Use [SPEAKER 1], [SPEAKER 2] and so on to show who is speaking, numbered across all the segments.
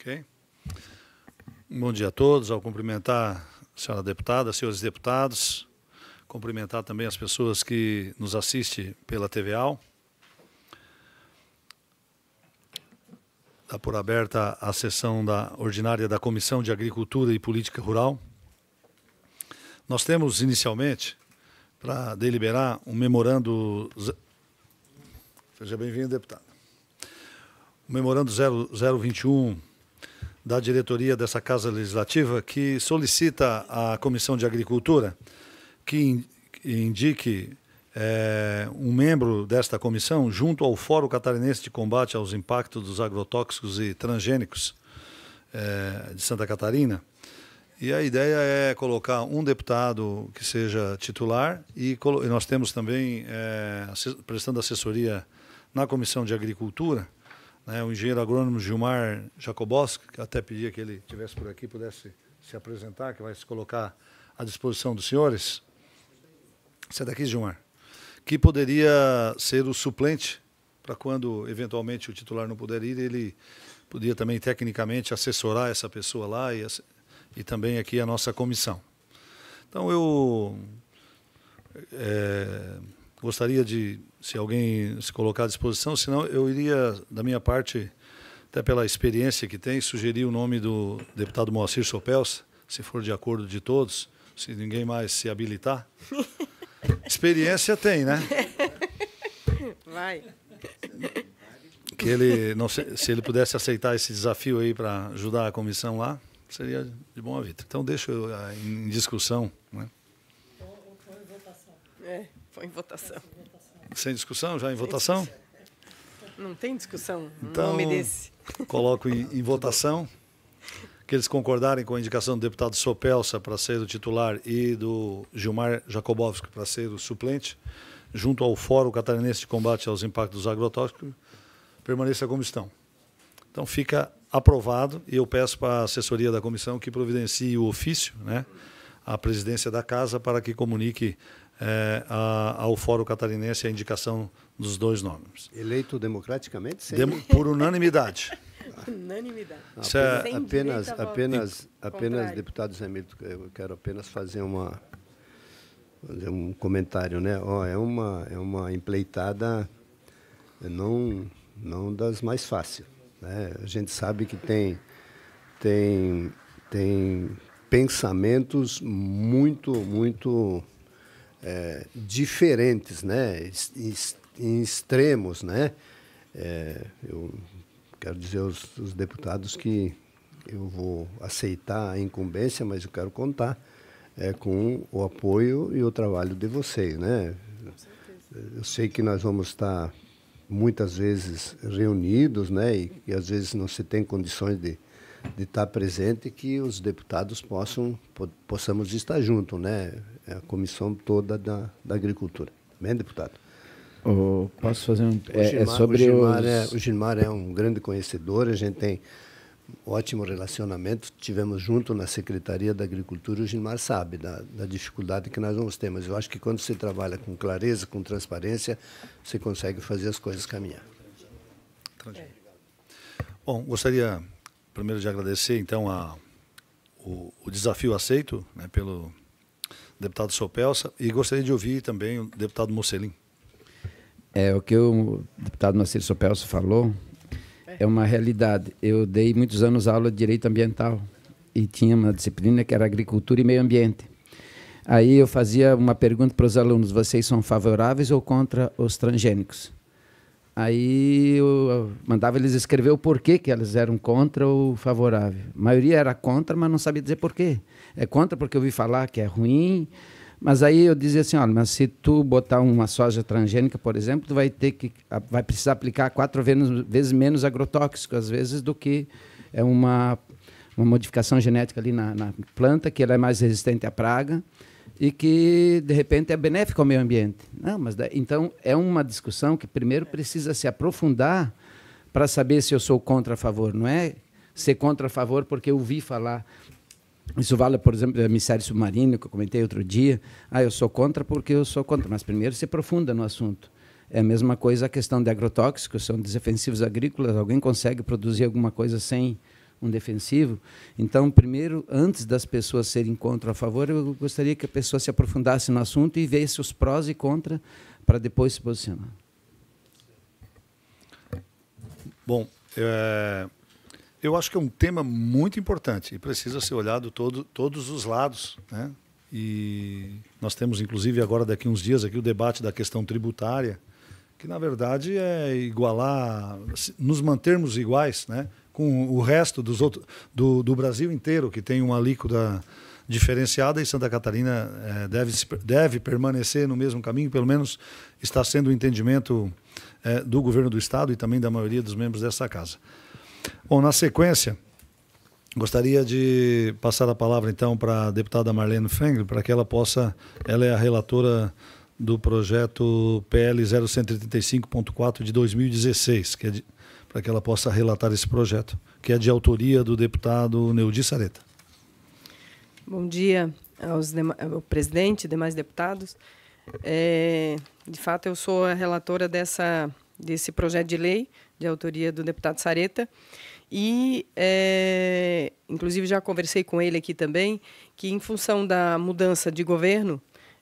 [SPEAKER 1] Ok? Bom dia a todos. Ao cumprimentar a senhora deputada, senhores deputados, cumprimentar também as pessoas que nos assistem pela TVAL. Está por aberta a sessão da ordinária da Comissão de Agricultura e Política Rural. Nós temos inicialmente para deliberar um memorando. Seja bem-vindo, deputado. O memorando 0021 da diretoria dessa Casa Legislativa que solicita à Comissão de Agricultura que indique é, um membro desta comissão junto ao Fórum Catarinense de Combate aos Impactos dos Agrotóxicos e Transgênicos é, de Santa Catarina. E a ideia é colocar um deputado que seja titular e, nós temos também é, prestando assessoria na Comissão de Agricultura né, o engenheiro agrônomo Gilmar Jacobowski, que até pedia que ele tivesse por aqui, pudesse se apresentar, que vai se colocar à disposição dos senhores. Você é daqui, Gilmar? Que poderia ser o suplente para quando, eventualmente, o titular não puder ir, ele podia também, tecnicamente, assessorar essa pessoa lá e, e também aqui a nossa comissão. Então, eu é, gostaria de se alguém se colocar à disposição, senão eu iria, da minha parte, até pela experiência que tem, sugerir o nome do deputado Moacir Sopels, se for de acordo de todos, se ninguém mais se habilitar. Experiência tem, né?
[SPEAKER 2] Vai.
[SPEAKER 1] Que ele, não sei, se ele pudesse aceitar esse desafio aí para ajudar a comissão lá, seria de bom vida. Então deixo eh, em discussão, né? Então,
[SPEAKER 2] põe em votação. É, põe em votação.
[SPEAKER 1] Sem discussão, já em votação?
[SPEAKER 2] Não tem discussão. Então, nome desse.
[SPEAKER 1] Coloco em, em votação que eles concordarem com a indicação do deputado Sopelsa para ser o titular e do Gilmar Jakobowski para ser o suplente, junto ao Fórum Catarinense de Combate aos Impactos Agrotóxicos, permaneça como estão. Então fica aprovado e eu peço para a assessoria da comissão que providencie o ofício, né, à presidência da casa para que comunique é, a, ao Fórum Catarinense a indicação dos dois nomes.
[SPEAKER 3] Eleito democraticamente? Sem... Demo, por unanimidade. unanimidade. Ah, é apenas, apenas, apenas, apenas deputado Zé eu quero apenas fazer uma fazer um comentário, né? Oh, é uma é uma empleitada eh, não não das mais fáceis, né? A gente sabe que tem tem tem pensamentos muito muito é, diferentes, né? em extremos. Né? É, eu quero dizer aos, aos deputados que eu vou aceitar a incumbência, mas eu quero contar é, com o apoio e o trabalho de vocês. Né? Eu sei que nós vamos estar muitas vezes reunidos, né? E, e às vezes não se tem condições de, de estar presente, que os deputados possam po, possamos estar juntos, né? é a comissão toda da, da agricultura. Bem,
[SPEAKER 4] deputado? Oh, posso fazer um... É, é, Gilmar, é sobre o Gilmar, os... é, o
[SPEAKER 3] Gilmar é um grande conhecedor, a gente tem ótimo relacionamento. Tivemos junto na Secretaria da Agricultura, o Gilmar sabe da, da, dificuldade que nós vamos ter, mas eu acho que quando você trabalha com clareza, com transparência, você consegue fazer as coisas caminhar.
[SPEAKER 1] Bom, gostaria primeiro de agradecer então a, o, o desafio aceito né, pelo deputado Sopelsa, e gostaria de ouvir também o deputado Mocelin.
[SPEAKER 4] É, o que o deputado Marcelo Sopelsa falou é uma realidade. Eu dei muitos anos aula de direito ambiental e tinha uma disciplina que era agricultura e meio ambiente. Aí eu fazia uma pergunta para os alunos: vocês são favoráveis ou contra os transgênicos? Aí eu mandava eles escrever o porquê que eles eram contra ou favorável. A maioria era contra, mas não sabia dizer porquê é contra porque eu ouvi falar que é ruim. Mas aí eu dizia assim, olha, mas se tu botar uma soja transgênica, por exemplo, tu vai ter que vai precisar aplicar quatro vezes, menos agrotóxico às vezes do que é uma uma modificação genética ali na, na planta que ela é mais resistente à praga e que de repente é benéfico ao meio ambiente. Não, mas então é uma discussão que primeiro precisa se aprofundar para saber se eu sou contra a favor, não é ser contra a favor porque eu ouvi falar. Isso vale, por exemplo, emissário submarino, que eu comentei outro dia. Ah, eu sou contra porque eu sou contra, mas primeiro se aprofunda no assunto. É a mesma coisa a questão de agrotóxicos, são defensivos agrícolas. Alguém consegue produzir alguma coisa sem um defensivo? Então, primeiro, antes das pessoas serem contra ou a favor, eu gostaria que a pessoa se aprofundasse no assunto e vesse os prós e contra para depois se posicionar. Bom,
[SPEAKER 1] eh, eu acho que é um tema muito importante e precisa ser olhado todo, todos os lados, né? E nós temos, inclusive, agora daqui uns dias aqui o debate da questão tributária, que na verdade é igualar, nos mantermos iguais, né? Com o resto dos outros do, do Brasil inteiro que tem uma alíquota diferenciada e Santa Catarina é, deve, deve permanecer no mesmo caminho, pelo menos está sendo o entendimento é, do governo do estado e também da maioria dos membros dessa casa. Bom, na sequência, gostaria de passar a palavra então para a deputada Marlene Fengel, para que ela possa, ela é a relatora do projeto PL 0135.4 de 2016, que é de, para que ela possa relatar esse projeto, que é de autoria do deputado Neudi Sareta.
[SPEAKER 2] Bom dia aos ao presidente e demais deputados. É, de fato, eu sou a relatora dessa, desse projeto de lei de autoria do deputado Sareta. E, é, inclusive, já conversei com ele aqui também, que em função da mudança de governo,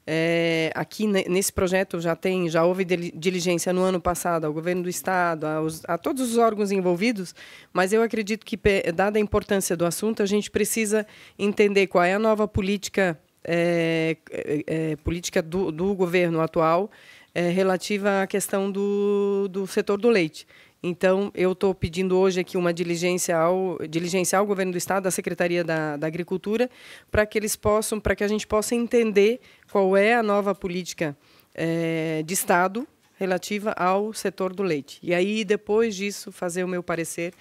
[SPEAKER 2] é, aqui nesse projeto já tem, já houve diligência no ano passado ao governo do estado, aos, a todos os órgãos envolvidos, mas eu acredito que, dada a importância do assunto, a gente precisa entender qual é a nova política é, é, é política do, do, governo atual é, relativa à questão do, do setor do leite. Então, eu estou pedindo hoje aqui uma diligência ao, diligência ao Governo do Estado, à Secretaria da, da Agricultura, para que eles possam, para que a gente possa entender qual é a nova política é, de Estado relativa ao setor do leite. E aí, depois disso, fazer o meu parecer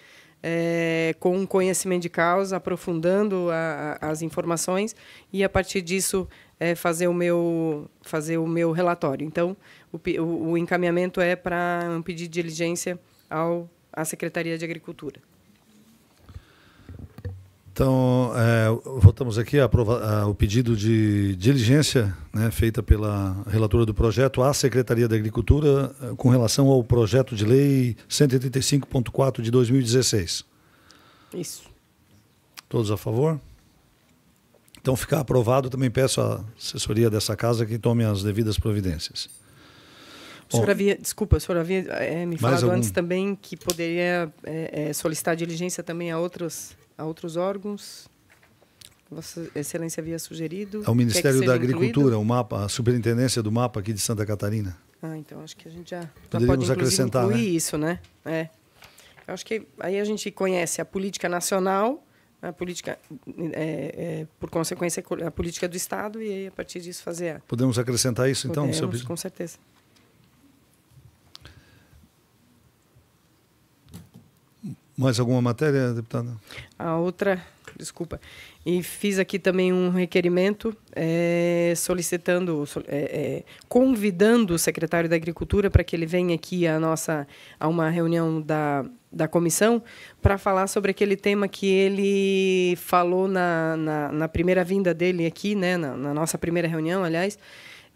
[SPEAKER 2] é, com um conhecimento de causa, aprofundando a, a, as informações e a partir disso é, fazer o meu fazer o meu relatório. Então, o, o encaminhamento é para um pedido de diligência ao, à Secretaria de Agricultura.
[SPEAKER 1] Então, é, voltamos aqui ao pedido de diligência né, feita pela relatora do projeto à Secretaria da Agricultura eh, com relação ao projeto de lei 135.4 de 2016. Isso. Todos a favor? Então, ficar aprovado, também peço à assessoria dessa casa que tome as devidas providências o senhor
[SPEAKER 2] havia, desculpa, o senhor havia é, me falado algum... antes também que poderia é, é, solicitar diligência também a outros, a outros órgãos. Vossa Excelência havia sugerido. Ao é Ministério da Agricultura, incluído?
[SPEAKER 1] o mapa, a superintendência do mapa aqui de Santa Catarina.
[SPEAKER 2] Ah, então acho que a gente já, já Poderíamos pode acrescentar, incluir né? isso, né? É. Eu acho que aí a gente conhece a política nacional, a política, é, é, por consequência, a política do Estado, e aí, a partir disso fazer a... Podemos acrescentar isso, então? Podemos, seu. com certeza.
[SPEAKER 1] Mais alguma matéria, deputada?
[SPEAKER 2] A outra, desculpa. E fiz aqui também um requerimento é, solicitando, é, é, convidando o secretário da Agricultura para que ele venha aqui a nossa a uma reunião da, da comissão para falar sobre aquele tema que ele falou na, na, na primeira vinda dele aqui, né, na, na nossa primeira reunião, aliás.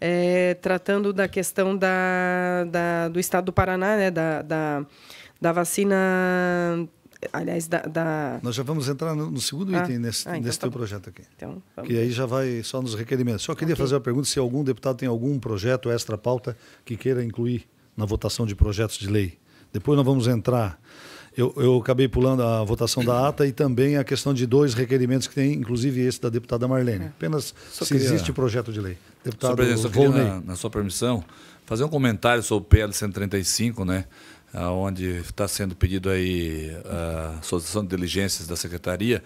[SPEAKER 2] É, tratando da questão da, da, do estado do Paraná, né, da, da da vacina aliás, da, da, Nós
[SPEAKER 1] já vamos entrar no, no segundo ah, item nesse, ah, então nesse tá teu bom. projeto aqui. Então, vamos. Que aí já vai só nos requerimentos. Só queria okay. fazer uma pergunta se algum deputado tem algum projeto extra pauta que queira incluir na votação de projetos de lei. Depois nós vamos entrar. Eu, eu acabei pulando a votação da ata e também a questão de dois requerimentos que tem, inclusive esse da deputada Marlene. É. Apenas se existe projeto de lei. Deputado, só, presidente, só queria, na,
[SPEAKER 5] na sua permissão, fazer um comentário sobre o PL 135, né? onde está sendo pedido aí a Associação de Diligências da Secretaria,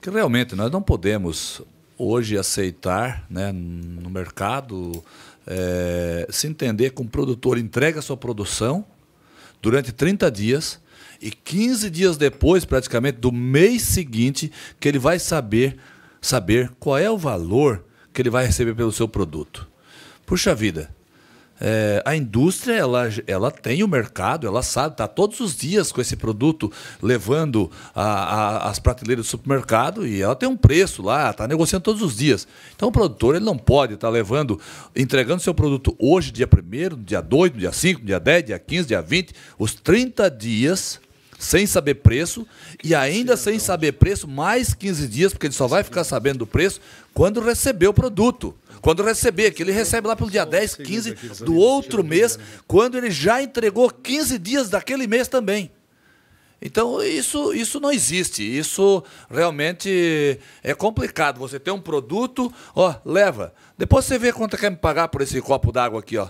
[SPEAKER 5] que realmente nós não podemos hoje aceitar né, no mercado é, se entender que um produtor entrega a sua produção durante 30 dias e 15 dias depois, praticamente, do mês seguinte, que ele vai saber, saber qual é o valor que ele vai receber pelo seu produto. Puxa vida, é, a indústria ela, ela tem o mercado, ela sabe, está todos os dias com esse produto levando a, a, as prateleiras do supermercado e ela tem um preço lá, está negociando todos os dias. Então o produtor ele não pode estar tá levando, entregando seu produto hoje, dia 1, dia 2, dia 5, dia 10, dia 15, dia 20, os 30 dias sem saber preço e ainda sem saber preço mais 15 dias, porque ele só vai ficar sabendo do preço quando receber o produto. Quando receber, que ele recebe lá pelo dia 10, 15 do outro mês, quando ele já entregou 15 dias daquele mês também. Então, isso, isso não existe. Isso realmente é complicado. Você tem um produto, ó, leva. Depois você vê quanto quer me pagar por esse copo d'água aqui, ó.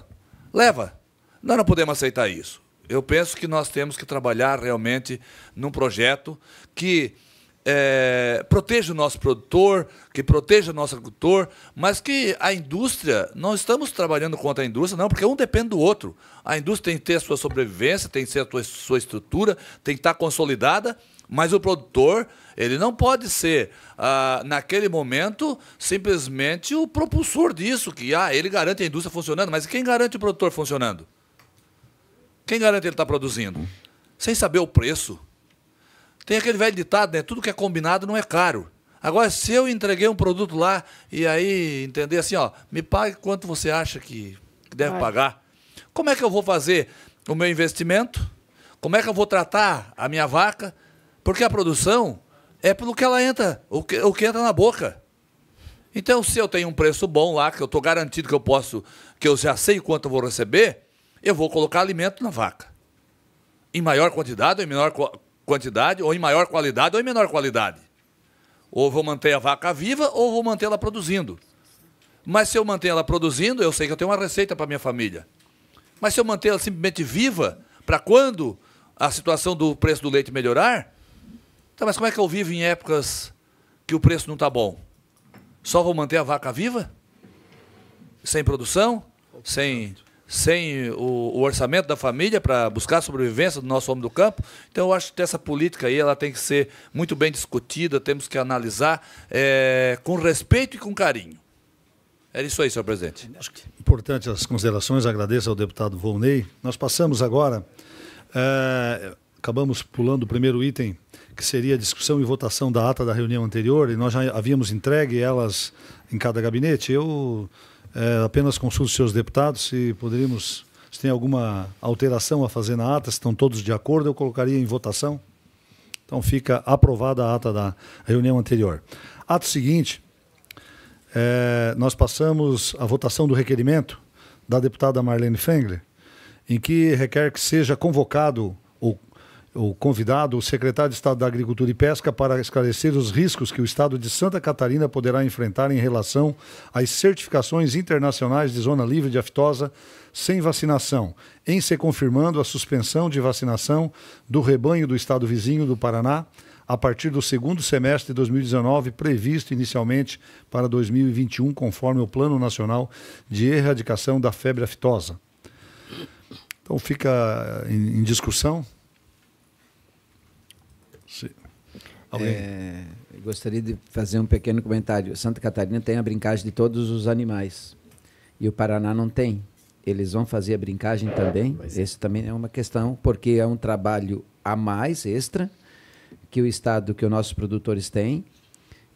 [SPEAKER 5] Leva. Nós não podemos aceitar isso. Eu penso que nós temos que trabalhar realmente num projeto que é, proteja o nosso produtor, que proteja o nosso agricultor, mas que a indústria, não estamos trabalhando contra a indústria, não, porque um depende do outro. A indústria tem que ter a sua sobrevivência, tem que ter a sua estrutura, tem que estar consolidada, mas o produtor, ele não pode ser, ah, naquele momento, simplesmente o propulsor disso, que ah, ele garante a indústria funcionando, mas quem garante o produtor funcionando? Quem garante ele estar tá produzindo? Sem saber o preço tem aquele velho ditado, né? Tudo que é combinado não é caro. Agora, se eu entreguei um produto lá e aí entender assim, ó, me pague quanto você acha que deve Vai. pagar. Como é que eu vou fazer o meu investimento? Como é que eu vou tratar a minha vaca? Porque a produção é pelo que ela entra, o que, o que entra na boca. Então, se eu tenho um preço bom lá, que eu estou garantido que eu posso, que eu já sei quanto eu vou receber, eu vou colocar alimento na vaca. Em maior quantidade ou em menor quantidade, ou em maior qualidade, ou em menor qualidade. Ou vou manter a vaca viva, ou vou mantê-la produzindo. Mas se eu manter ela produzindo, eu sei que eu tenho uma receita para minha família. Mas se eu manter ela simplesmente viva, para quando a situação do preço do leite melhorar, tá, mas como é que eu vivo em épocas que o preço não está bom? Só vou manter a vaca viva? Sem produção? Sem sem o, o orçamento da família para buscar a sobrevivência do nosso homem do campo. Então, eu acho que essa política aí ela tem que ser muito bem discutida, temos que analisar é, com respeito e com carinho. Era isso aí, senhor presidente. É
[SPEAKER 1] importante as considerações, agradeço ao deputado Volney. Nós passamos agora, é, acabamos pulando o primeiro item, que seria a discussão e votação da ata da reunião anterior, e nós já havíamos entregue elas em cada gabinete. Eu é, apenas consulte seus deputados se poderíamos, se tem alguma alteração a fazer na ata, se estão todos de acordo, eu colocaria em votação. Então fica aprovada a ata da reunião anterior. Ato seguinte, é, nós passamos a votação do requerimento da deputada Marlene Fengler, em que requer que seja convocado o convidado, o secretário de Estado da Agricultura e Pesca, para esclarecer os riscos que o Estado de Santa Catarina poderá enfrentar em relação às certificações internacionais de zona livre de aftosa sem vacinação, em se confirmando a suspensão de vacinação do rebanho do estado vizinho do Paraná a partir do segundo semestre de 2019, previsto inicialmente para 2021, conforme o Plano Nacional de Erradicação da Febre Aftosa.
[SPEAKER 4] Então fica em discussão É, gostaria de fazer um pequeno comentário. Santa Catarina tem a brincagem de todos os animais e o Paraná não tem. Eles vão fazer a brincagem também. Mas... Isso é. também é uma questão, porque é um trabalho a mais, extra, que o Estado, que os nossos produtores têm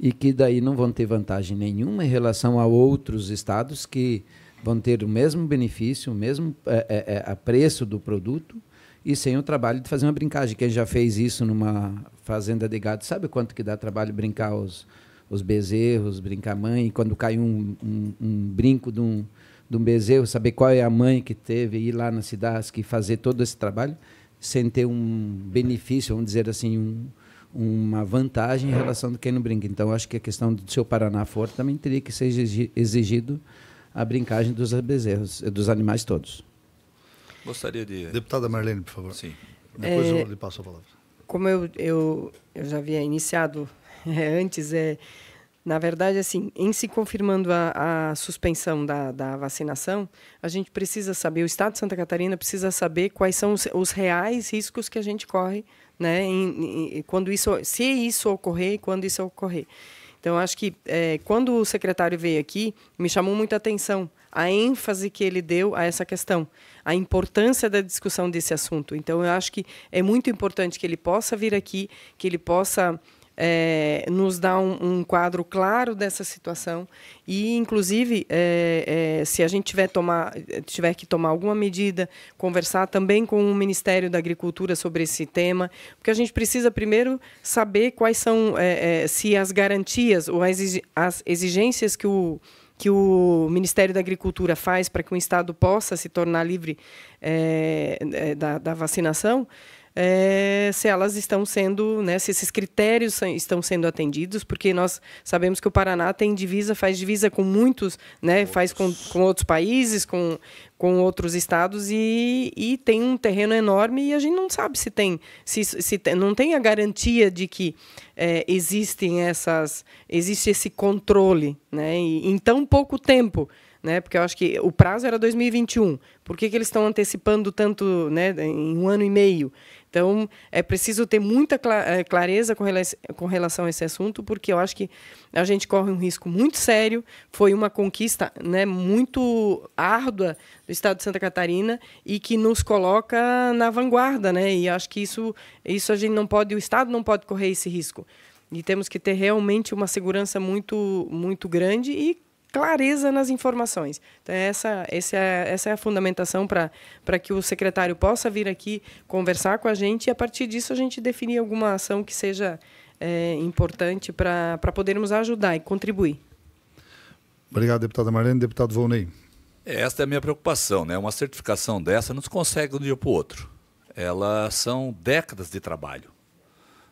[SPEAKER 4] e que daí não vão ter vantagem nenhuma em relação a outros estados que vão ter o mesmo benefício, o mesmo é, eh, é, eh, eh, preço do produto, e sem o trabalho de fazer uma brincagem. Quem já fez isso numa fazenda de gado sabe quanto que dá trabalho brincar os, os bezerros, brincar a mãe, quando cai um, um, um brinco de um, de um bezerro, saber qual é a mãe que teve, ir lá na cidade, que fazer todo esse trabalho sem ter um benefício, vamos dizer assim, um, uma vantagem em relação a quem não brinca. Então, acho que a questão do seu Paraná forte também teria que ser exigido a brincagem dos bezerros, dos animais todos.
[SPEAKER 1] Gostaria de. Deputada Marlene, por favor. Sim. Depois é, eu lhe passo a palavra.
[SPEAKER 2] Como eu, eu, eu já havia iniciado é, antes, é, na verdade, assim, em se confirmando a, a suspensão da, da, vacinação, a gente precisa saber, o Estado de Santa Catarina precisa saber quais são os, os reais riscos que a gente corre, né, em, em, quando isso, se isso ocorrer e quando isso ocorrer. Então, acho que é, quando o secretário veio aqui, me chamou muita atenção a ênfase que ele deu a essa questão, a importância da discussão desse assunto. Então, eu acho que é muito importante que ele possa vir aqui, que ele possa é, nos dá um, um, quadro claro dessa situação e, inclusive, é, é, se a gente tiver, tomar, tiver que tomar alguma medida, conversar também com o Ministério da Agricultura sobre esse tema, porque a gente precisa primeiro saber quais são, é, é, se as garantias ou as exigências que o que o Ministério da Agricultura faz para que o Estado possa se tornar livre é, é da, da, vacinação, é, se elas estão sendo, né, se esses critérios estão sendo atendidos, porque nós sabemos que o Paraná tem divisa, faz divisa com muitos, né, outros. faz com, com outros países, com, com outros estados e, e tem um terreno enorme e a gente não sabe se tem, se, se tem, não tem a garantia de que é, existem essas, existe esse controle, né, e, em tão pouco tempo. Né, porque eu acho que o prazo era 2021. Por que, que eles estão antecipando tanto, né, em um ano e meio? Então, é preciso ter muita eh, clareza com relação a esse assunto, porque eu acho que a gente corre um risco muito sério. Foi uma conquista né, muito árdua do Estado de Santa Catarina e que nos coloca na vanguarda. Né? E acho que isso, isso a gente não pode, o Estado não pode correr esse risco. E temos que ter realmente uma segurança muito, muito grande e clareza nas informações. Então, essa, essa, é, essa é a fundamentação para que o secretário possa vir aqui conversar com a gente e, a partir disso, a gente definir alguma ação que seja é, importante para podermos ajudar e contribuir.
[SPEAKER 1] Obrigado, deputada Marlene. Deputado Volney.
[SPEAKER 5] Esta é a minha preocupação. Né? Uma certificação dessa não se consegue de um dia para o outro. Elas são décadas de trabalho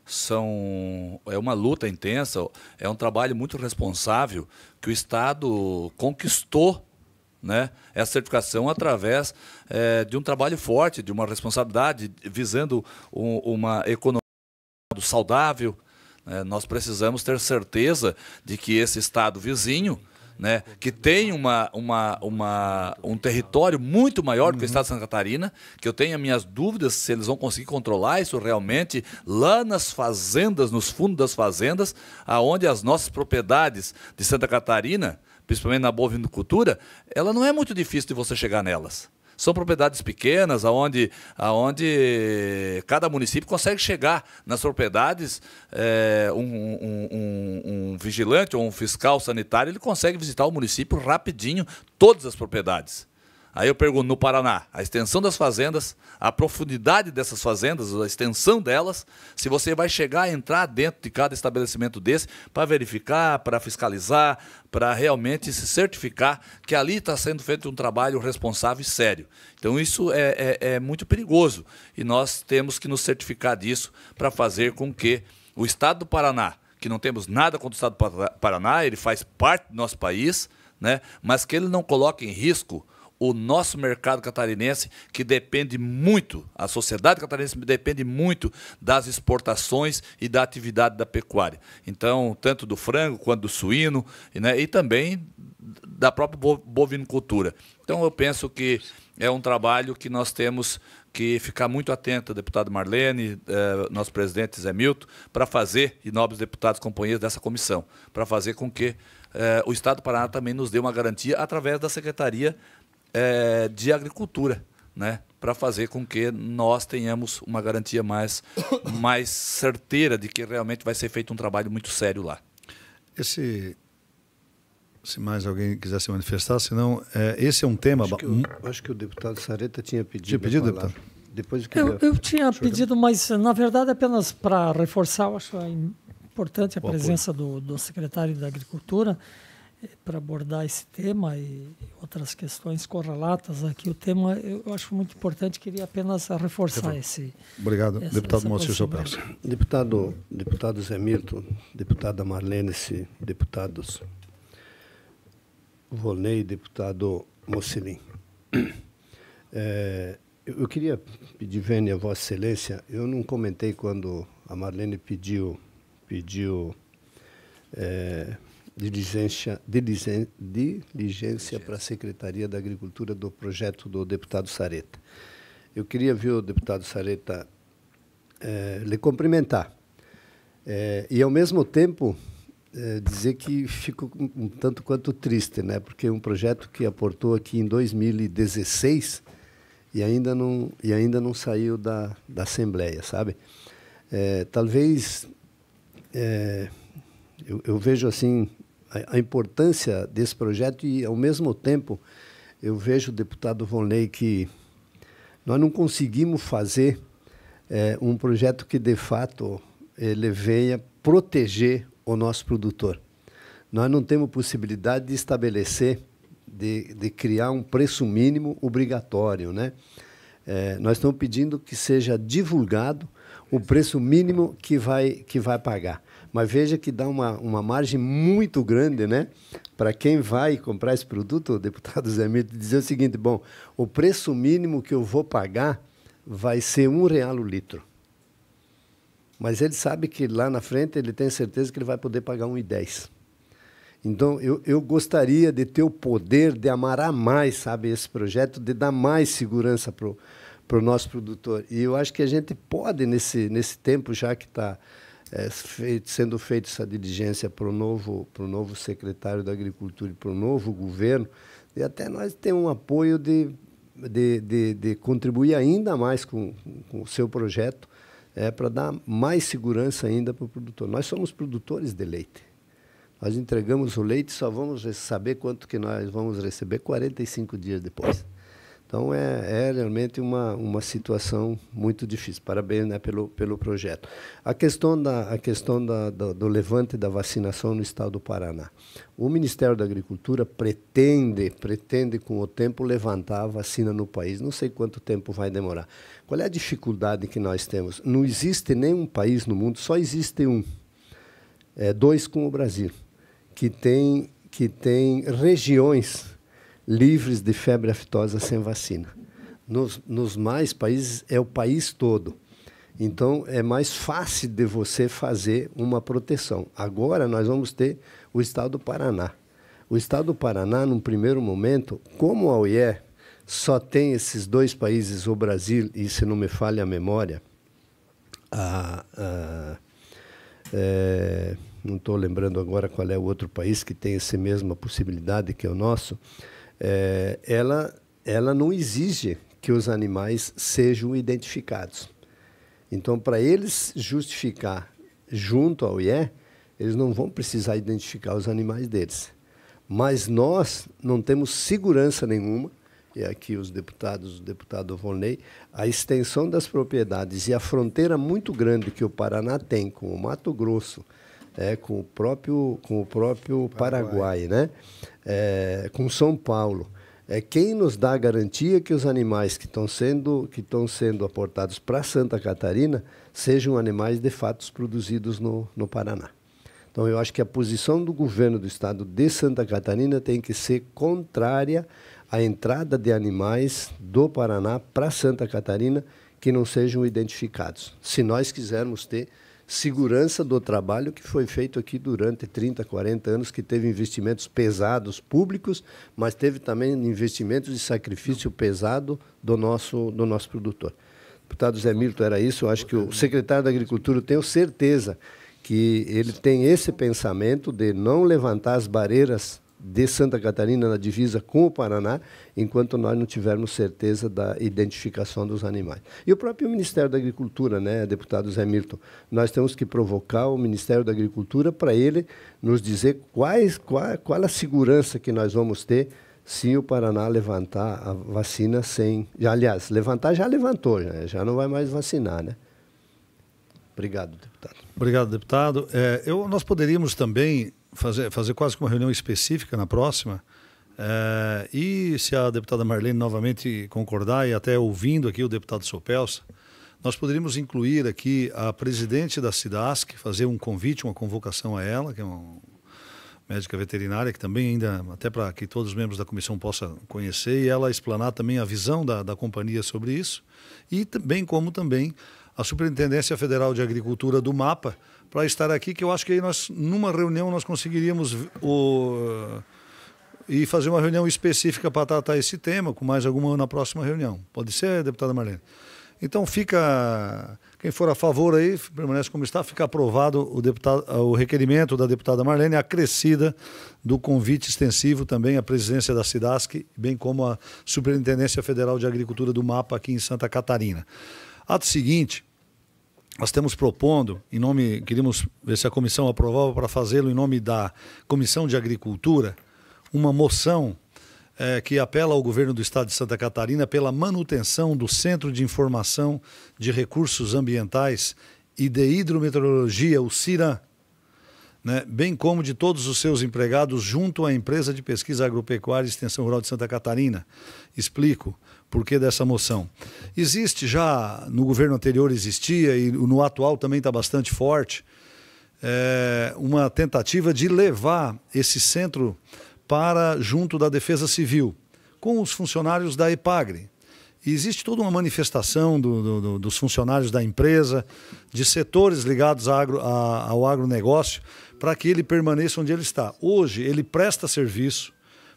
[SPEAKER 5] são é uma luta intensa, é um trabalho muito responsável que o Estado conquistou né, essa certificação através é, de um trabalho forte, de uma responsabilidade, visando um, uma economia saudável. É, nós precisamos ter certeza de que esse Estado vizinho né, que tem uma, uma, uma, um território muito maior uhum. que o estado de Santa Catarina, que eu tenho minhas dúvidas se eles vão conseguir controlar isso realmente lá nas fazendas, nos fundos das fazendas, aonde as nossas propriedades de Santa Catarina, principalmente na bovinocultura, ela não é muito difícil de você chegar nelas. São propriedades pequenas, aonde, aonde cada município consegue chegar nas propriedades. É, um, um, um, um, vigilante ou um fiscal sanitário ele consegue visitar o município rapidinho, todas as propriedades. Aí eu pergunto, no Paraná, a extensão das fazendas, a profundidade dessas fazendas, a extensão delas, se você vai chegar a entrar dentro de cada estabelecimento desse para verificar, para fiscalizar, para realmente se certificar que ali está sendo feito um trabalho responsável e sério. Então isso é, é, é muito perigoso e nós temos que nos certificar disso para fazer com que o Estado do Paraná, que não temos nada contra o Estado do Paraná, ele faz parte do nosso país, né? mas que ele não coloque em risco o nosso mercado catarinense, que depende muito, a sociedade catarinense depende muito das exportações e da atividade da pecuária. Então, tanto do frango quanto do suíno, né, e também da própria bovinocultura. Então, eu penso que é um trabalho que nós temos que ficar muito atento, deputado Marlene, eh, nosso presidente Zé Milton, para fazer, e nobres deputados companheiros dessa comissão, para fazer com que eh, o Estado do Paraná também nos dê uma garantia através da Secretaria é, de agricultura, né? para fazer com que nós tenhamos uma garantia mais, mais certeira de que realmente vai ser feito um trabalho muito sério lá.
[SPEAKER 1] Esse, se mais alguém quiser se manifestar, senão é, esse é um tema. Acho que, eu, acho que o deputado Sareta tinha
[SPEAKER 3] pedido. Tinha pedido, deputado? Depois eu, eu, eu tinha pedido,
[SPEAKER 5] mas na verdade apenas para reforçar,
[SPEAKER 2] eu acho importante a presença do, do secretário da Agricultura
[SPEAKER 5] para abordar esse tema e outras questões correlatas aqui. O tema eu acho muito importante, queria apenas reforçar esse. Obrigado, essa, deputado Moacir Sopressa.
[SPEAKER 3] Deputado, deputado Zé Milton, deputada Marlene, deputados Volney deputado Mocelin. É, eu queria pedir, Vênia, Vossa Excelência, eu não comentei quando a Marlene pediu, pediu é, diligência, diligência para a Secretaria da Agricultura do projeto do deputado Sareta. Eu queria, o deputado Sareta, eh, lhe cumprimentar eh, e, ao mesmo tempo, eh, dizer que fico um tanto quanto triste, né? porque um projeto que aportou aqui em 2016 e ainda não, e ainda não saiu da, da Assembleia, sabe? talvez... Eu, eu, vejo assim a, importância desse projeto e, ao mesmo tempo, eu vejo, deputado Volney, que nós não conseguimos fazer é, um projeto que, de fato, ele venha proteger o nosso produtor. Nós não temos possibilidade de estabelecer, de, de criar um preço mínimo obrigatório. Né? É, nós estamos pedindo que seja divulgado o preço mínimo que vai, que vai pagar. Mas veja que dá uma, uma margem muito grande, né? Para quem vai comprar esse produto, o deputado Zé Milton, dizer o seguinte: bom, o preço mínimo que eu vou pagar vai ser um real o litro. Mas ele sabe que lá na frente ele tem certeza que ele vai poder pagar 1,10. Então, eu, eu gostaria de ter o poder de amarrar mais, sabe, esse projeto, de dar mais segurança para o pro nosso produtor. E eu acho que a gente pode, nesse, nesse tempo já que está é, feito, sendo feita essa diligência para o novo, o novo secretário da Agricultura e para o novo governo, e até nós temos um apoio de, de, de, de contribuir ainda mais com, com o seu projeto, é, para dar mais segurança ainda para o produtor. Nós somos produtores de leite. Nós entregamos o leite, só vamos saber quanto que nós vamos receber 45 dias depois. Então é, é, realmente uma, uma situação muito difícil. Parabéns né, pelo, pelo projeto. A questão, da, a questão da, do, do, levante da vacinação no estado do Paraná. O Ministério da Agricultura pretende, pretende com o tempo, levantar a vacina no país. Não sei quanto tempo vai demorar. Qual é a dificuldade que nós temos? Não existe nenhum país no mundo, só existe um. É, dois com o Brasil, que tem, que tem regiões livres de febre aftosa sem vacina. Nos, nos mais países, é o país todo. Então, é mais fácil de você fazer uma proteção. Agora, nós vamos ter o Estado do Paraná. O Estado do Paraná, num primeiro momento, como a OIE só tem esses dois países, o Brasil e, se não me falha a memória, a, a, é, não estou lembrando agora qual é o outro país que tem essa mesma possibilidade que é o nosso, é, ela, ela não exige que os animais sejam identificados. Então, para eles justificar junto ao IE, eles não vão precisar identificar os animais deles. Mas nós não temos segurança nenhuma, e aqui os deputados, o deputado Volney, a extensão das propriedades e a fronteira muito grande que o Paraná tem com o Mato Grosso, é, com o próprio, com o próprio Paraguai, Paraguai né? É, com São Paulo. É quem nos dá a garantia que os animais que estão sendo, que estão sendo aportados para Santa Catarina sejam animais de fato produzidos no, no Paraná. Então, eu acho que a posição do governo do estado de Santa Catarina tem que ser contrária à entrada de animais do Paraná para Santa Catarina que não sejam identificados. Se nós quisermos ter segurança do trabalho que foi feito aqui durante 30, 40 anos, que teve investimentos pesados públicos, mas teve também investimentos de sacrifício pesado do nosso, do nosso produtor. Deputado Zé Milton, era isso. Eu acho que o secretário da Agricultura, tenho certeza que ele tem esse pensamento de não levantar as barreiras de Santa Catarina na divisa com o Paraná, enquanto nós não tivermos certeza da identificação dos animais. E o próprio Ministério da Agricultura, né, deputado Zé Milton, nós temos que provocar o Ministério da Agricultura para ele nos dizer quais, qual, qual a segurança que nós vamos ter se o Paraná levantar a vacina sem. Aliás, levantar já levantou, já, já não vai mais vacinar, né? Obrigado, deputado.
[SPEAKER 1] Obrigado, deputado. É, eu, nós poderíamos também fazer, fazer quase que uma reunião específica na próxima. É, e se a deputada Marlene novamente concordar, e até ouvindo aqui o deputado Sopelsa, nós poderíamos incluir aqui a presidente da SIDASC, fazer um convite, uma convocação a ela, que é uma médica veterinária, que também ainda, até para que todos os membros da comissão possam conhecer, e ela explanar também a visão da, da companhia sobre isso, e também como também a Superintendência Federal de Agricultura do MAPA, para estar aqui, que eu acho que aí nós, numa reunião nós conseguiríamos o, e fazer uma reunião específica para tratar esse tema, com mais alguma na próxima reunião. Pode ser, deputada Marlene? Então fica. Quem for a favor aí, permanece como está, fica aprovado o, deputado, o requerimento da deputada Marlene, acrescida do convite extensivo também à presidência da SIDASC, bem como à Superintendência Federal de Agricultura do MAPA aqui em Santa Catarina. Ato seguinte, nós temos propondo, em nome, queríamos ver se a comissão aprovava para fazê-lo em nome da Comissão de Agricultura, uma moção é, que apela ao governo do estado de Santa Catarina pela manutenção do Centro de Informação de Recursos Ambientais e de Hidrometeorologia, o CIRAM, né, bem como de todos os seus empregados junto à empresa de pesquisa agropecuária e extensão rural de Santa Catarina. Explico porquê dessa moção. Existe já, no governo anterior existia e no atual também está bastante forte, é, uma tentativa de levar esse centro para junto da Defesa Civil, com os funcionários da EPAGRE. E existe toda uma manifestação do, do, do, dos funcionários da empresa, de setores ligados agro, a, ao agronegócio, para que ele permaneça onde ele está. Hoje, ele presta serviço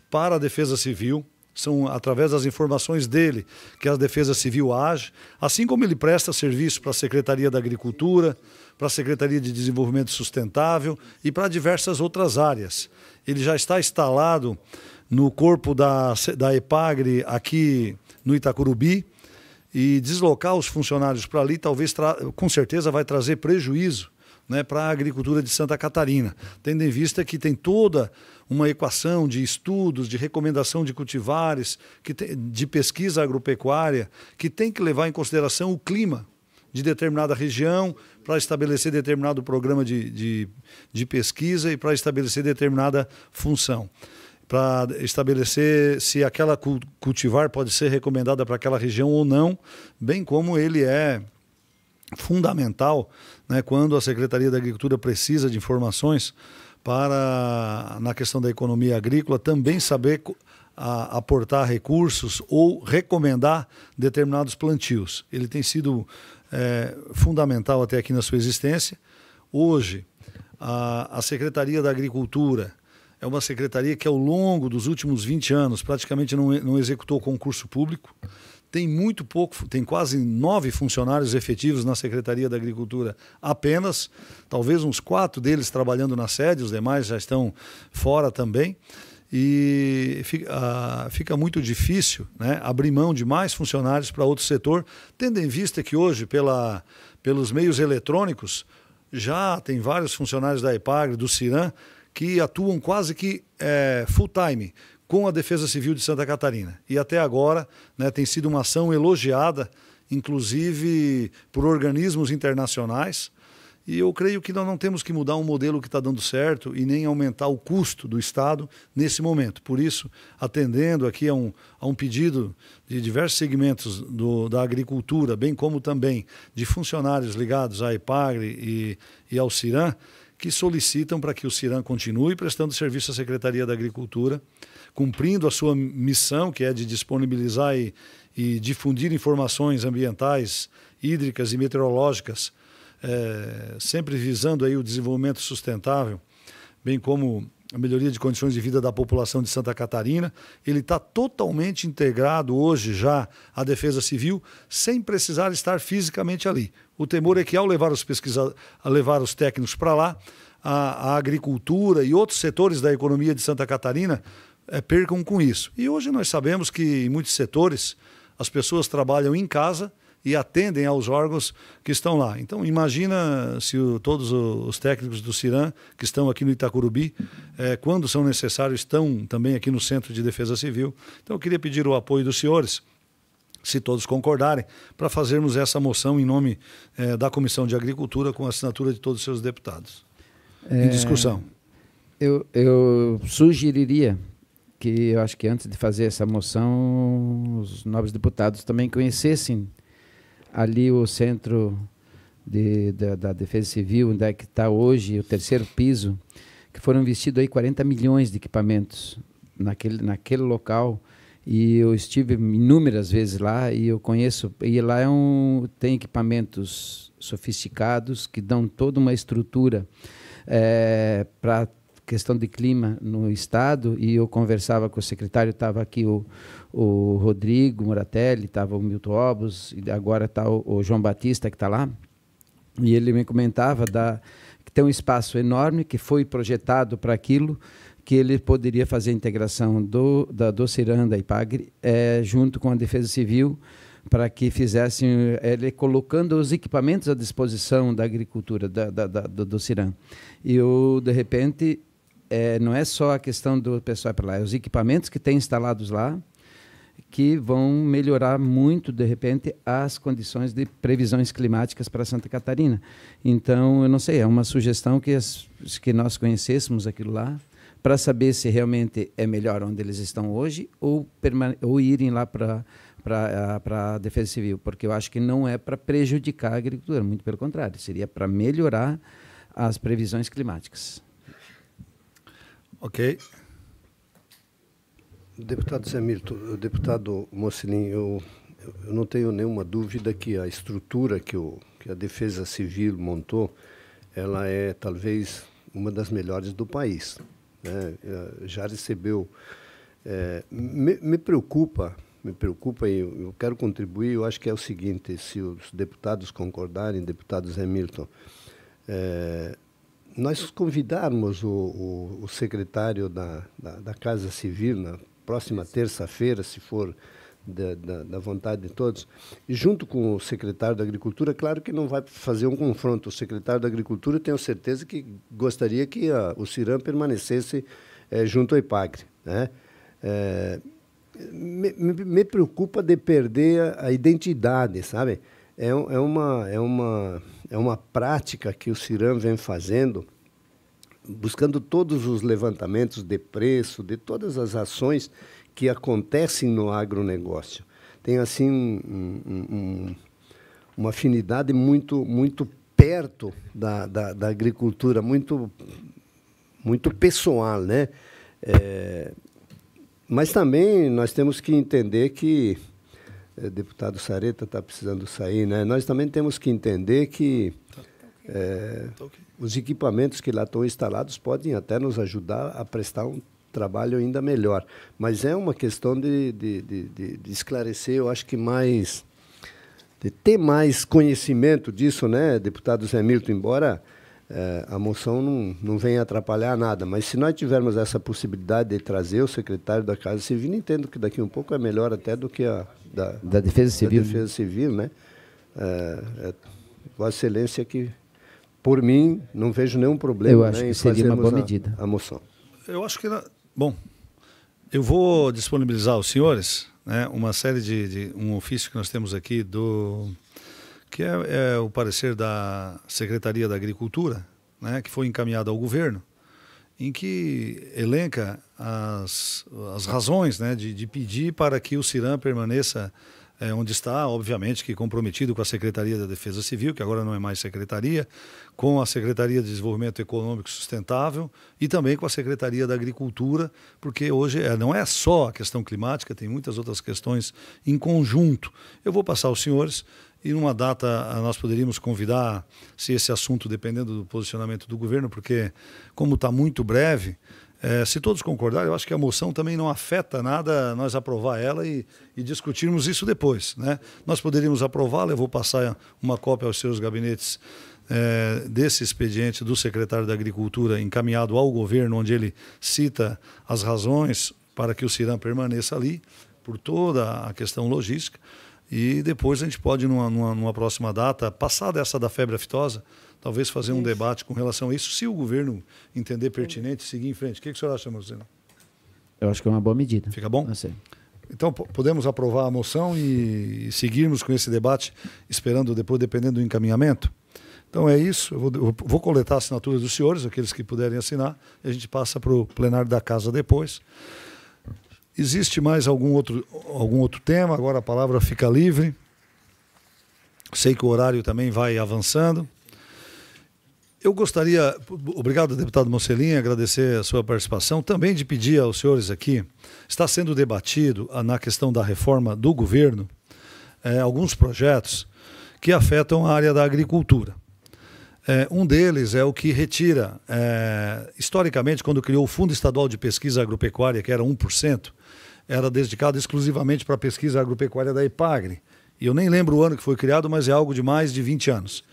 [SPEAKER 1] para a Defesa Civil, são através das informações dele que a Defesa Civil age, assim como ele presta serviço para a Secretaria da Agricultura, para a Secretaria de Desenvolvimento Sustentável e para diversas outras áreas. Ele já está instalado no corpo da, da EPAGRE aqui no Itacurubi e deslocar os funcionários para ali talvez, com certeza, vai trazer prejuízo né, para a agricultura de Santa Catarina, tendo em vista que tem toda uma equação de estudos, de recomendação de cultivares, que de pesquisa agropecuária, que tem que levar em consideração o clima de determinada região para estabelecer determinado programa de, de, de pesquisa e para estabelecer determinada função para estabelecer se aquela cultivar pode ser recomendada para aquela região ou não, bem como ele é fundamental né, quando a Secretaria da Agricultura precisa de informações para, na questão da economia agrícola, também saber a, aportar recursos ou recomendar determinados plantios. Ele tem sido é, fundamental até aqui na sua existência. Hoje, a, a Secretaria da Agricultura é uma secretaria que, ao longo dos últimos 20 anos, praticamente não, não executou concurso público tem muito pouco, tem quase nove funcionários efetivos na Secretaria da Agricultura apenas, talvez uns quatro deles trabalhando na sede, os demais já estão fora também. E fica, ah, fica muito difícil né, abrir mão de mais funcionários para outro setor, tendo em vista que hoje, pela, pelos meios eletrônicos, já tem vários funcionários da EPAGRE, do CIRAM, que atuam quase que é, full time com a Defesa Civil de Santa Catarina. E até agora né, tem sido uma ação elogiada, inclusive por organismos internacionais. E eu creio que nós não temos que mudar um modelo que está dando certo e nem aumentar o custo do Estado nesse momento. Por isso, atendendo aqui a um, a um pedido de diversos segmentos do, da agricultura, bem como também de funcionários ligados à EPAGRE e, e ao CIRAM, que solicitam para que o CIRAM continue prestando serviço à Secretaria da Agricultura cumprindo a sua missão, que é de disponibilizar e, e difundir informações ambientais, hídricas e meteorológicas, é, sempre visando aí o desenvolvimento sustentável, bem como a melhoria de condições de vida da população de Santa Catarina. Ele está totalmente integrado hoje já à Defesa Civil, sem precisar estar fisicamente ali. O temor é que ao levar os pesquisadores, levar os técnicos para lá, a, a, agricultura e outros setores da economia de Santa Catarina é, percam com isso. E hoje nós sabemos que em muitos setores as pessoas trabalham em casa e atendem aos órgãos que estão lá. Então imagina se o, todos os técnicos do Ciram que estão aqui no Itacurubi, é, quando são necessários, estão também aqui no Centro de Defesa Civil. Então eu queria pedir o apoio dos senhores se todos concordarem, para fazermos essa moção em nome eh, da Comissão de Agricultura, com a assinatura de todos os seus deputados.
[SPEAKER 4] É, em discussão. Eu, eu sugeriria que eu acho que antes de fazer essa moção, os nobres deputados também conhecessem ali o centro de, da, da, Defesa Civil, onde é que está hoje o terceiro piso, que foram investidos aí 40 milhões de equipamentos naquele, naquele local. E eu estive inúmeras vezes lá e eu conheço. E lá é um, tem equipamentos sofisticados que dão toda uma estrutura é, eh, para questão de clima no estado e eu conversava com o secretário, estava aqui o, o Rodrigo Moratelli, estava o Milton Obos e agora está o, o, João Batista que está lá. E ele me comentava da, que tem um espaço enorme que foi projetado para aquilo, que ele poderia fazer a integração do, da Dociranda da Ipagre é, eh, junto com a Defesa Civil para que fizessem eh, ele colocando os equipamentos à disposição da agricultura da, da, da do, do E eu de repente é, não é só a questão do pessoal para lá, é os equipamentos que tem instalados lá que vão melhorar muito, de repente, as condições de previsões climáticas para Santa Catarina. Então, eu não sei, é uma sugestão que, as, que nós conhecêssemos aquilo lá, para saber se realmente é melhor onde eles estão hoje ou, ou irem lá para para a Defesa Civil, porque eu acho que não é para prejudicar a agricultura, muito pelo contrário, seria para melhorar as previsões climáticas. Ok.
[SPEAKER 3] Deputado Semirto, deputado Mocelin, eu, eu não tenho nenhuma dúvida que a estrutura que, o, que a Defesa Civil montou, ela é talvez uma das melhores do país. Né? Já recebeu. É, me, me preocupa me preocupa e eu quero contribuir. Eu acho que é o seguinte: se os deputados concordarem, deputado Zé Milton, é, nós convidarmos o, o, o secretário da, da, da, Casa Civil na próxima terça-feira, se for da, da, da, vontade de todos, e junto com o secretário da Agricultura, claro que não vai fazer um confronto. O secretário da Agricultura, tenho certeza que gostaria que a, o CIRAM permanecesse é, junto ao IPACRE. Né? É, me, me, preocupa de perder a, a identidade, sabe? É, é, uma, é uma é uma prática que o CIRAM vem fazendo, buscando todos os levantamentos de preço, de todas as ações que acontecem no agronegócio. Tem, assim, um, um, uma afinidade muito, muito perto da, da, da agricultura, muito, muito pessoal, né? É, mas também nós temos que entender que é, deputado Sareta está precisando sair, né? Nós também temos que entender que É, os equipamentos que lá estão instalados podem até nos ajudar a prestar um trabalho ainda melhor. Mas é uma questão de, de, de, de esclarecer, eu acho que mais. de ter mais conhecimento disso, né, deputado Zé Milton, embora é, a moção não, não vem atrapalhar nada, mas se nós tivermos essa possibilidade de trazer o secretário da Casa Civil, entendo que daqui um pouco é melhor até do que a da,
[SPEAKER 4] da Defesa Civil. Da né? Defesa
[SPEAKER 3] Civil, né? É, é, Vossa Excelência que, por mim, não vejo nenhum problema. Eu né, acho né, que seria uma boa medida. A, a moção. Eu acho que, bom,
[SPEAKER 1] eu vou disponibilizar aos senhores né, uma série de, de um ofício que nós temos aqui do que é, é, o parecer da Secretaria da Agricultura, né, que foi encaminhado ao governo, em que elenca as, as razões né, de, de pedir para que o CIRAM permaneça é, onde está, obviamente que comprometido com a Secretaria da Defesa Civil, que agora não é mais Secretaria, com a Secretaria de Desenvolvimento Econômico Sustentável e também com a Secretaria da Agricultura, porque hoje é, não é só a questão climática, tem muitas outras questões em conjunto. Eu vou passar aos senhores e numa data ah, nós poderíamos convidar, se esse assunto, dependendo do posicionamento do governo, porque como está muito breve, é, se todos concordarem, eu acho que a moção também não afeta nada nós aprovar ela e, e discutirmos isso depois. Né? Nós poderíamos aprová-la, eu vou passar uma cópia aos seus gabinetes é, desse expediente do secretário da Agricultura encaminhado ao governo, onde ele cita as razões para que o Ciram permaneça ali, por toda a questão logística. E depois a gente pode, numa, numa, numa próxima data, passar dessa da febre aftosa, talvez fazer isso. um debate com relação a isso, se o governo entender pertinente, seguir em frente. O que, que o senhor acha, Marcelo? Eu acho que é uma boa medida. Fica bom? Eu sei. Então, podemos aprovar a moção e, e seguirmos com esse debate, esperando depois, dependendo do encaminhamento? Então é isso. Eu vou, eu vou coletar assinaturas dos senhores, aqueles que puderem assinar, e a gente passa para o plenário da casa depois. Existe mais algum outro, algum outro tema? Agora a palavra fica livre. Sei que o horário também vai avançando. Eu gostaria, obrigado deputado Mocelin, agradecer a sua participação, também de pedir aos senhores aqui, está sendo debatido na questão da reforma do governo é, alguns projetos que afetam a área da agricultura. É, um deles é o que retira, é, historicamente, quando criou o Fundo Estadual de Pesquisa Agropecuária, que era 1%, era dedicado exclusivamente para a pesquisa agropecuária da Epagre. E eu nem lembro o ano que foi criado, mas é algo de mais de 20 anos.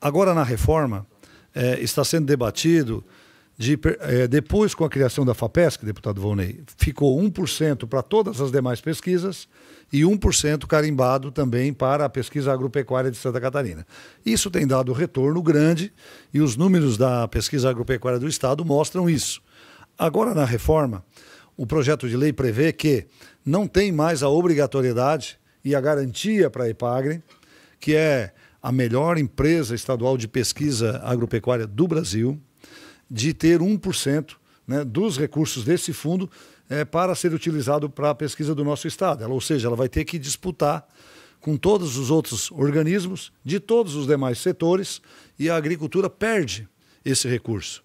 [SPEAKER 1] Agora, na reforma, é, está sendo debatido, de, é, depois com a criação da FAPESC, deputado Volney, ficou 1% para todas as demais pesquisas e 1% carimbado também para a pesquisa agropecuária de Santa Catarina. Isso tem dado retorno grande e os números da pesquisa agropecuária do Estado mostram isso. Agora, na reforma, o projeto de lei prevê que não tem mais a obrigatoriedade e a garantia para a EPAGRE, que é a melhor empresa estadual de pesquisa agropecuária do Brasil, de ter 1% né, dos recursos desse fundo é, para ser utilizado para a pesquisa do nosso Estado. Ela, ou seja, ela vai ter que disputar com todos os outros organismos de todos os demais setores e a agricultura perde esse recurso.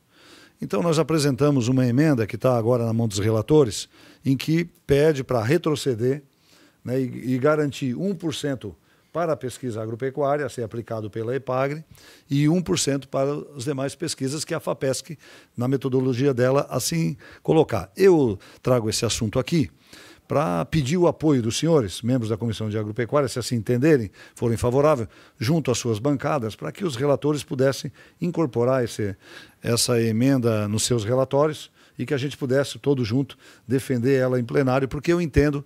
[SPEAKER 1] Então, nós apresentamos uma emenda que está agora na mão dos relatores, em que pede para retroceder né, e, e garantir 1% para a pesquisa agropecuária, a ser aplicado pela EPAGRE, e 1% para as demais pesquisas que a FAPESC, na metodologia dela, assim colocar. Eu trago esse assunto aqui para pedir o apoio dos senhores, membros da Comissão de Agropecuária, se assim entenderem, forem favoráveis, junto às suas bancadas, para que os relatores pudessem incorporar esse, essa emenda nos seus relatórios e que a gente pudesse, todos juntos, defender ela em plenário, porque eu entendo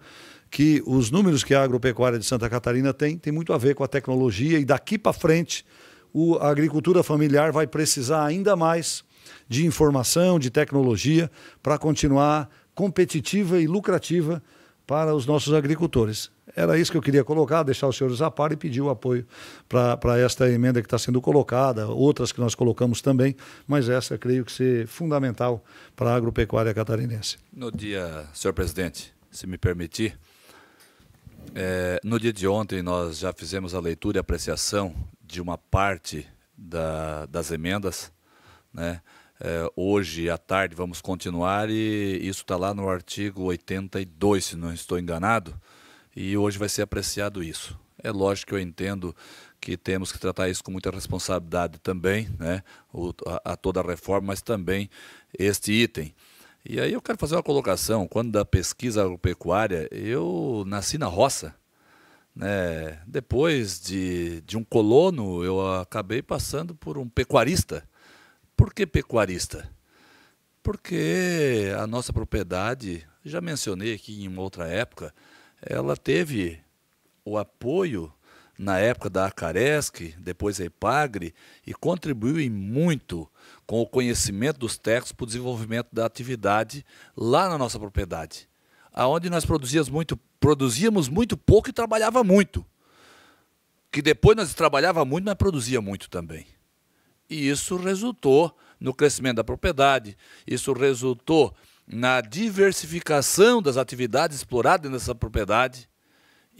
[SPEAKER 1] que os números que a agropecuária de Santa Catarina tem, tem muito a ver com a tecnologia e daqui para frente o, a agricultura familiar vai precisar ainda mais de informação, de tecnologia, para continuar competitiva e lucrativa para os nossos agricultores. Era isso que eu queria colocar, deixar os senhores a par e pedir o apoio para esta emenda que está sendo colocada, outras que nós colocamos também, mas essa creio que ser fundamental para a agropecuária catarinense.
[SPEAKER 5] No dia, senhor presidente, se me permitir, é, no dia de ontem nós já fizemos a leitura e apreciação de uma parte da, das emendas, né? É, hoje à tarde vamos continuar e isso está lá no artigo 82, se não estou enganado, e hoje vai ser apreciado isso. É lógico que eu entendo que temos que tratar isso com muita responsabilidade também, né? O, a, a, toda a reforma, mas também este item. E aí eu quero fazer uma colocação. Quando da pesquisa agropecuária, eu nasci na roça. Né? Depois de, de um colono, eu acabei passando por um pecuarista. Por que pecuarista? Porque a nossa propriedade, já mencionei aqui em uma outra época, ela teve o apoio na época da Acaresc, depois a Ipagre, e contribuiu em muito com o conhecimento dos técnicos para o desenvolvimento da atividade lá na nossa propriedade, aonde nós produzíamos muito, produzíamos muito pouco e trabalhava muito. Que depois nós trabalhava muito, mas produzia muito também. E isso resultou no crescimento da propriedade, isso resultou na diversificação das atividades exploradas nessa propriedade.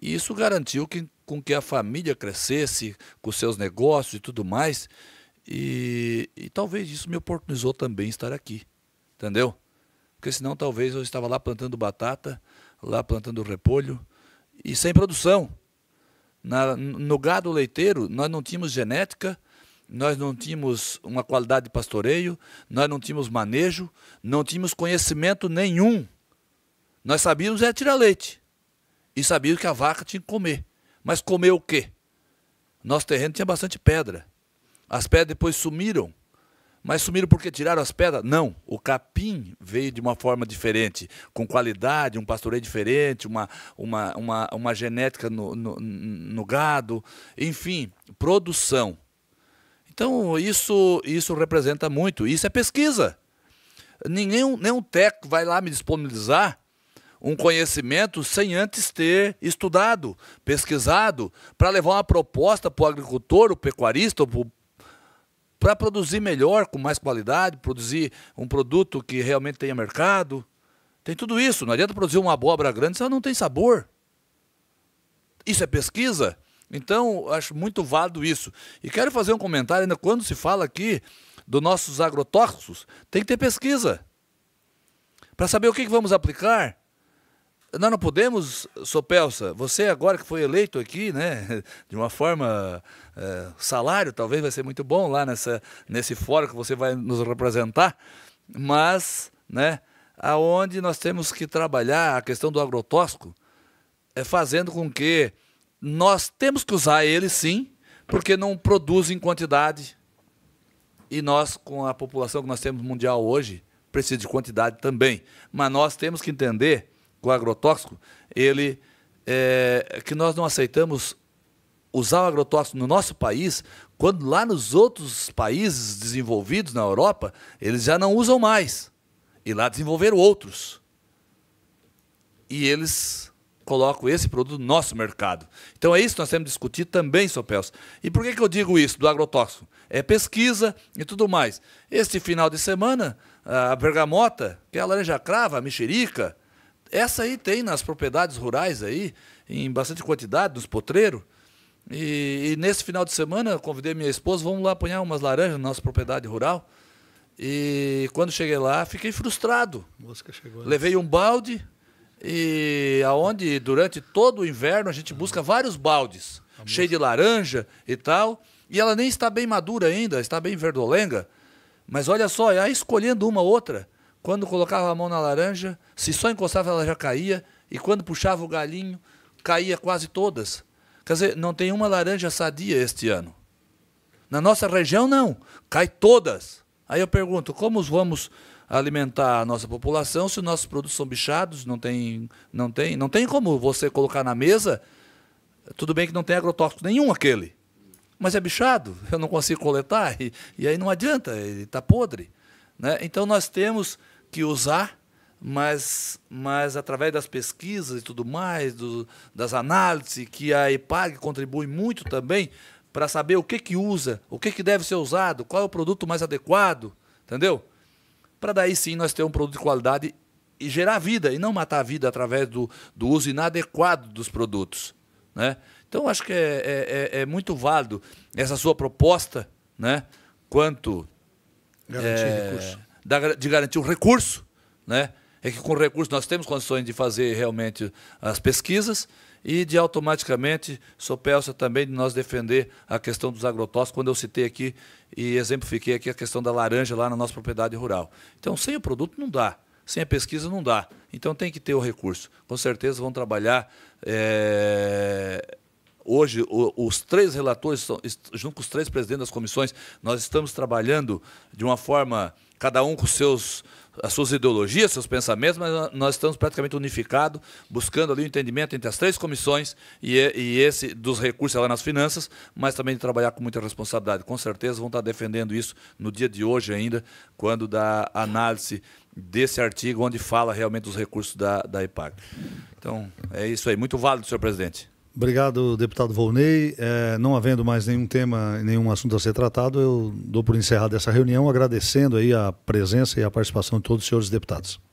[SPEAKER 5] E isso garantiu que, com que a família crescesse, com seus negócios e tudo mais. E, e talvez isso me oportunizou também estar aqui, entendeu? Porque senão talvez eu estava lá plantando batata, lá plantando repolho e sem produção. Na, no gado leiteiro, nós não tínhamos genética, nós não tínhamos uma qualidade de pastoreio, nós não tínhamos manejo, não tínhamos conhecimento nenhum. Nós sabíamos é tirar leite. E sabíamos que a vaca tinha que comer. Mas comer o quê? Nosso terreno tinha bastante pedra. As pedras depois sumiram. Mas sumiram porque tiraram as pedras? Não. O capim veio de uma forma diferente, com qualidade, um pastoreio diferente, uma, uma, uma, uma genética no, no, no gado, enfim, produção. Então, isso, isso representa muito. Isso é pesquisa. Nenhum, nenhum técnico vai lá me disponibilizar um conhecimento sem antes ter estudado, pesquisado, para levar uma proposta para o agricultor, o pecuarista, para produzir melhor, com mais qualidade, produzir um produto que realmente tenha mercado. Tem tudo isso. Não adianta produzir uma abóbora grande se ela não tem sabor. Isso é pesquisa. Então, acho muito válido isso. E quero fazer um comentário ainda quando se fala aqui dos nossos agrotóxicos, tem que ter pesquisa. Para saber o que, que vamos aplicar, nós não podemos, Sopelsa, você agora que foi eleito aqui, né, de uma forma, é, salário talvez vai ser muito bom lá nessa, nesse fórum que você vai nos representar, mas, né, aonde nós temos que trabalhar a questão do agrotóxico, é fazendo com que nós temos que usar ele sim, porque não produz em quantidade. E nós, com a população que nós temos mundial hoje, precisa de quantidade também. Mas nós temos que entender que o agrotóxico, ele é, que nós não aceitamos usar o agrotóxico no nosso país, quando lá nos outros países desenvolvidos na Europa, eles já não usam mais. E lá desenvolveram outros. E eles coloco esse produto no nosso mercado. Então é isso que nós temos que discutir também, Sopels. E por que, que eu digo isso do agrotóxico? É pesquisa e tudo mais. Este final de semana, a bergamota, que é a laranja crava, a mexerica, essa aí tem nas propriedades rurais aí, em bastante quantidade, nos potreiros. E, e, nesse final de semana, convidei minha esposa, vamos lá apanhar umas laranjas na nossa propriedade rural. E quando cheguei lá, fiquei frustrado. Né? Levei um balde, e aonde durante todo o inverno a gente busca vários baldes, cheio de laranja e tal, e ela nem está bem madura ainda, está bem verdolenga, mas olha só, aí escolhendo uma outra, quando colocava a mão na laranja, se só encostava ela já caía, e quando puxava o galinho, caía quase todas. Quer dizer, não tem uma laranja sadia este ano. Na nossa região, não, cai todas. Aí eu pergunto, como os vamos alimentar a nossa população se os nossos produtos são bichados, não tem, não tem, não tem como você colocar na mesa. Tudo bem que não tem agrotóxico nenhum aquele, mas é bichado, eu não consigo coletar e, e aí não adianta, ele está podre. Né? Então nós temos que usar, mas, mas através das pesquisas e tudo mais, do, das análises, que a EPAG contribui muito também para saber o que, que usa, o que, que deve ser usado, qual é o produto mais adequado, entendeu? para daí sim nós ter um produto de qualidade e gerar vida, e não matar a vida através do, do uso inadequado dos produtos. Né? Então, acho que é, é, é, é muito válido essa sua proposta né? quanto garantir é, recurso. Da, de garantir o um recurso. Né? É que com o recurso nós temos condições de fazer realmente as pesquisas e de automaticamente, sou peça também de nós defender a questão dos agrotóxicos, quando eu citei aqui e exemplifiquei aqui a questão da laranja lá na nossa propriedade rural. Então, sem o produto não dá, sem a pesquisa não dá. Então, tem que ter o recurso. Com certeza vão trabalhar. É... Hoje, os três relatores, junto com os três presidentes das comissões, nós estamos trabalhando de uma forma, cada um com seus as suas ideologias, seus pensamentos, mas nós estamos praticamente unificados, buscando ali o um entendimento entre as três comissões e, e esse dos recursos lá nas finanças, mas também de trabalhar com muita responsabilidade. Com certeza vão estar defendendo isso no dia de hoje ainda, quando da análise desse artigo onde fala realmente dos recursos da, da IPAC. Então, é isso aí. Muito válido, senhor presidente.
[SPEAKER 1] Obrigado, deputado Volney. É, não havendo mais nenhum tema, nenhum assunto a ser tratado, eu dou por encerrada essa reunião, agradecendo aí a presença e a participação de todos os senhores deputados.